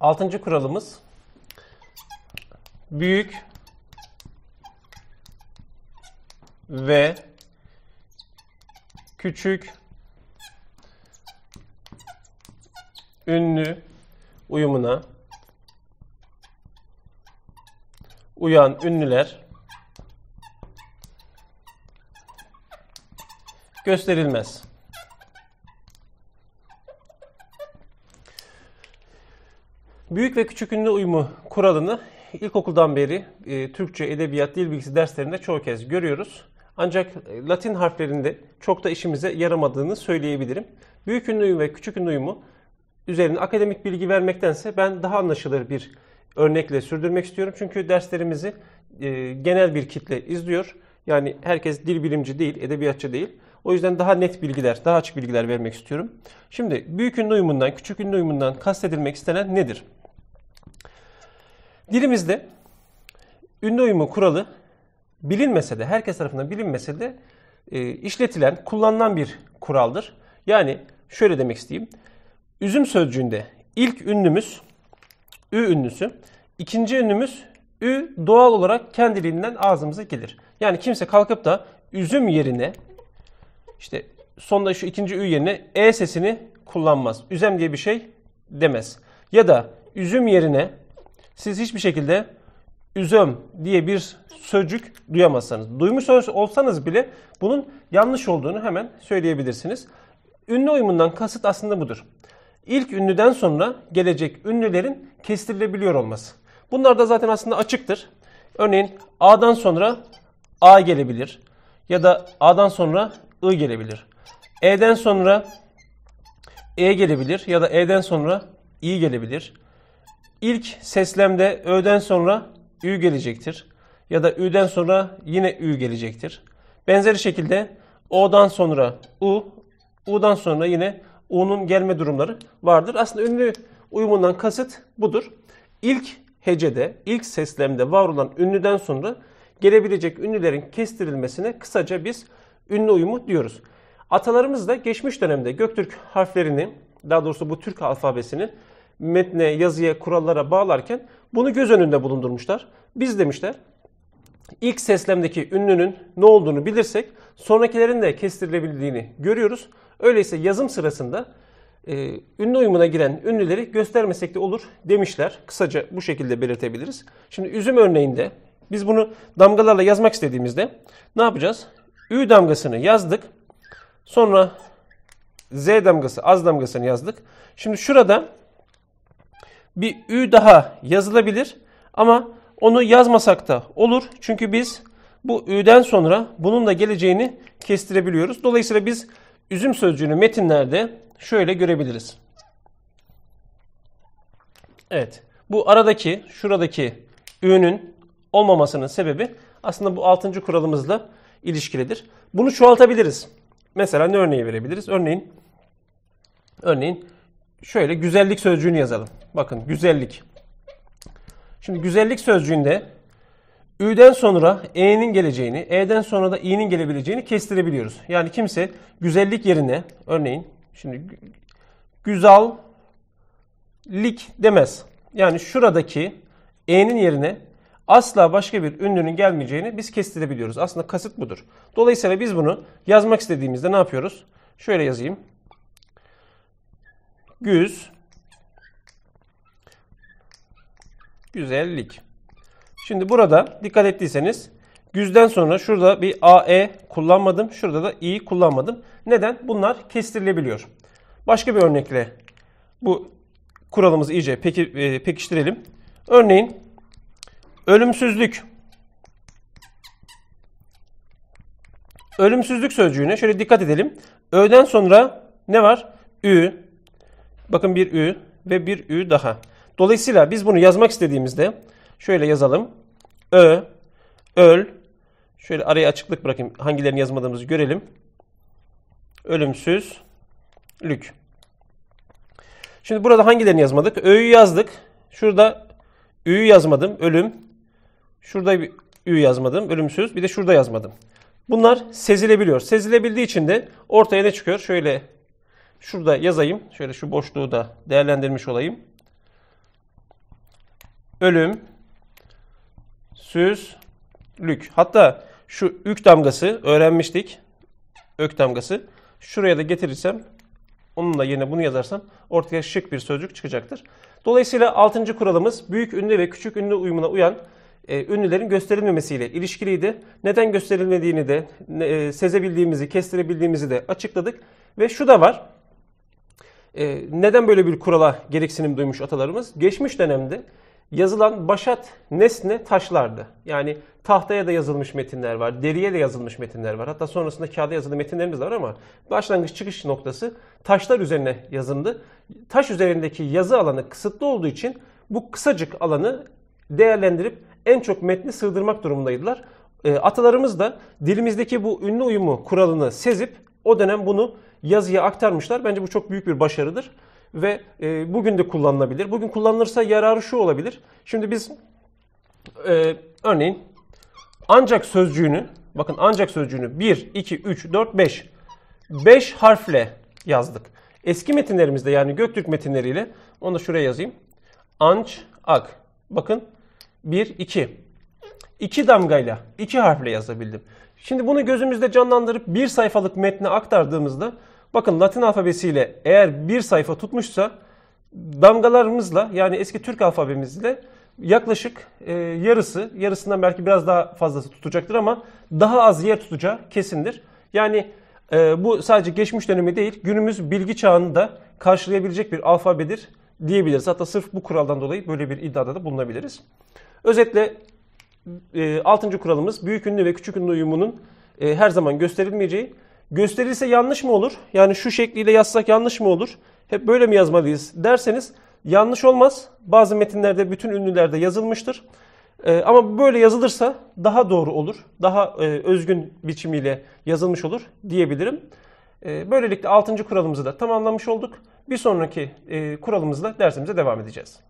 Altıncı kuralımız büyük ve küçük ünlü uyumuna uyan ünlüler gösterilmez. Büyük ve küçük ünlü uyumu kuralını ilkokuldan beri e, Türkçe, edebiyat, dil bilgisi derslerinde çoğu kez görüyoruz. Ancak e, Latin harflerinde çok da işimize yaramadığını söyleyebilirim. Büyük ünlü uyumu ve küçük ünlü uyumu üzerine akademik bilgi vermektense ben daha anlaşılır bir örnekle sürdürmek istiyorum. Çünkü derslerimizi e, genel bir kitle izliyor. Yani herkes dil bilimci değil, edebiyatçı değil. O yüzden daha net bilgiler, daha açık bilgiler vermek istiyorum. Şimdi büyük ünlü uyumundan, küçük ünlü uyumundan kastedilmek istenen nedir? Dilimizde ünlü uyumu kuralı bilinmese de, herkes tarafından bilinmese de e, işletilen, kullanılan bir kuraldır. Yani şöyle demek isteyeyim. Üzüm sözcüğünde ilk ünlümüz ü ünlüsü, ikinci ünlümüz ü doğal olarak kendiliğinden ağzımıza gelir. Yani kimse kalkıp da üzüm yerine işte sonda şu ikinci ü yerine e sesini kullanmaz. Üzem diye bir şey demez. Ya da üzüm yerine siz hiçbir şekilde üzüm diye bir sözcük duyamazsanız. Duymuş olsanız bile bunun yanlış olduğunu hemen söyleyebilirsiniz. Ünlü uyumundan kasıt aslında budur. İlk ünlüden sonra gelecek ünlülerin kestirilebiliyor olması. Bunlar da zaten aslında açıktır. Örneğin A'dan sonra A gelebilir ya da A'dan sonra I gelebilir. E'den sonra E gelebilir ya da E'den sonra İ gelebilir. İlk seslemde ö'den sonra ü gelecektir. Ya da ü'den sonra yine ü gelecektir. Benzeri şekilde o'dan sonra u, u'dan sonra yine u'nun gelme durumları vardır. Aslında ünlü uyumundan kasıt budur. İlk hecede, ilk seslemde var olan ünlüden sonra gelebilecek ünlülerin kestirilmesine kısaca biz ünlü uyumu diyoruz. Atalarımız da geçmiş dönemde Göktürk harflerini, daha doğrusu bu Türk alfabesinin metne, yazıya, kurallara bağlarken bunu göz önünde bulundurmuşlar. Biz demişler ilk seslemdeki ünlünün ne olduğunu bilirsek sonrakilerin de kestirilebildiğini görüyoruz. Öyleyse yazım sırasında e, ünlü uyumuna giren ünlüleri göstermesek de olur demişler. Kısaca bu şekilde belirtebiliriz. Şimdi üzüm örneğinde biz bunu damgalarla yazmak istediğimizde ne yapacağız? Ü damgasını yazdık. Sonra Z damgası, az damgasını yazdık. Şimdi şurada bir ü daha yazılabilir ama onu yazmasak da olur. Çünkü biz bu ü'den sonra bunun da geleceğini kestirebiliyoruz. Dolayısıyla biz üzüm sözcüğünü metinlerde şöyle görebiliriz. Evet. Bu aradaki, şuradaki ü'nün olmamasının sebebi aslında bu altıncı kuralımızla ilişkilidir. Bunu çoğaltabiliriz. Mesela ne örneği verebiliriz? Örneğin örneğin şöyle güzellik sözcüğünü yazalım. Bakın güzellik. Şimdi güzellik sözcüğünde Ü'den sonra E'nin geleceğini, E'den sonra da İ'nin gelebileceğini kestirebiliyoruz. Yani kimse güzellik yerine örneğin şimdi güzellik demez. Yani şuradaki E'nin yerine asla başka bir ünlünün gelmeyeceğini biz kestirebiliyoruz. Aslında kasıt budur. Dolayısıyla biz bunu yazmak istediğimizde ne yapıyoruz? Şöyle yazayım. Güz. Güzellik. Şimdi burada dikkat ettiyseniz güzden sonra şurada bir AE kullanmadım. Şurada da i kullanmadım. Neden? Bunlar kestirilebiliyor. Başka bir örnekle bu kuralımızı iyice peki, e, pekiştirelim. Örneğin ölümsüzlük. Ölümsüzlük sözcüğüne şöyle dikkat edelim. Ö'den sonra ne var? Ü, Bakın bir ü ve bir ü daha. Dolayısıyla biz bunu yazmak istediğimizde şöyle yazalım. Ö, öl. Şöyle araya açıklık bırakayım. Hangilerini yazmadığımızı görelim. Ölümsüz lük. Şimdi burada hangilerini yazmadık? Ö'yü yazdık. Şurada ü'yü yazmadım. Ölüm. Şurada bir ü yazmadım. Ölümsüz. Bir de şurada yazmadım. Bunlar sezilebiliyor. Sezilebildiği için de ortaya ne çıkıyor? Şöyle Şurada yazayım. Şöyle şu boşluğu da değerlendirmiş olayım. Ölüm, süzlük. Hatta şu ük damgası öğrenmiştik. Ök damgası. Şuraya da getirirsem onunla da yerine bunu yazarsam ortaya şık bir sözcük çıkacaktır. Dolayısıyla 6. kuralımız büyük ünlü ve küçük ünlü uyumuna uyan e, ünlülerin gösterilmemesiyle ilişkiliydi. Neden gösterilmediğini de e, sezebildiğimizi, kestirebildiğimizi de açıkladık. Ve şu da var. E, neden böyle bir kurala gereksinim duymuş atalarımız? Geçmiş dönemde yazılan başat nesne taşlardı. Yani tahtaya da yazılmış metinler var, deriye de yazılmış metinler var. Hatta sonrasında kağıda yazılı metinlerimiz var ama başlangıç çıkış noktası taşlar üzerine yazıldı. Taş üzerindeki yazı alanı kısıtlı olduğu için bu kısacık alanı değerlendirip en çok metni sığdırmak durumundaydılar. E, atalarımız da dilimizdeki bu ünlü uyumu kuralını sezip o dönem bunu yazıya aktarmışlar. Bence bu çok büyük bir başarıdır ve e, bugün de kullanılabilir. Bugün kullanılırsa yararı şu olabilir. Şimdi biz e, örneğin ancak sözcüğünü bakın ancak sözcüğünü 1, 2, 3, 4, 5 5 harfle yazdık. Eski metinlerimizde yani Göktürk metinleriyle onu da şuraya yazayım. Anç, ak. Bakın 1, 2 iki damgayla, iki harfle yazabildim. Şimdi bunu gözümüzde canlandırıp bir sayfalık metne aktardığımızda bakın Latin alfabesiyle eğer bir sayfa tutmuşsa damgalarımızla yani eski Türk alfabemizle yaklaşık e, yarısı, yarısından belki biraz daha fazlası tutacaktır ama daha az yer tutacağı kesindir. Yani e, bu sadece geçmiş dönemi değil, günümüz bilgi çağını da karşılayabilecek bir alfabedir diyebiliriz. Hatta sırf bu kuraldan dolayı böyle bir iddiada da bulunabiliriz. Özetle e, ee, 6. kuralımız büyük ünlü ve küçük ünlü uyumunun e, her zaman gösterilmeyeceği. Gösterilse yanlış mı olur? Yani şu şekliyle yazsak yanlış mı olur? Hep böyle mi yazmalıyız derseniz yanlış olmaz. Bazı metinlerde bütün ünlülerde yazılmıştır. Ee, ama böyle yazılırsa daha doğru olur. Daha e, özgün biçimiyle yazılmış olur diyebilirim. Ee, böylelikle 6. kuralımızı da tamamlamış olduk. Bir sonraki e, kuralımızla dersimize devam edeceğiz.